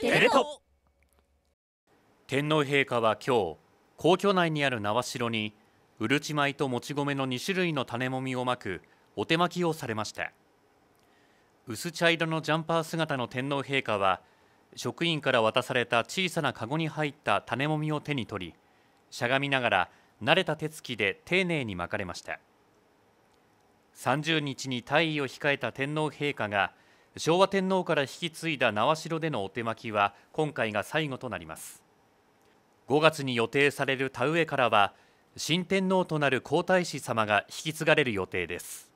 テレ東天皇陛下は今日皇居内にある縄城にうるち米ともち米の2種類の種もみをまくお手まきをされました薄茶色のジャンパー姿の天皇陛下は職員から渡された小さなかごに入った種もみを手に取りしゃがみながら慣れた手つきで丁寧に巻かれました30日に退位を控えた天皇陛下が昭和天皇から引き継いだ縄代でのお手巻きは今回が最後となります5月に予定される田植えからは新天皇となる皇太子様が引き継がれる予定です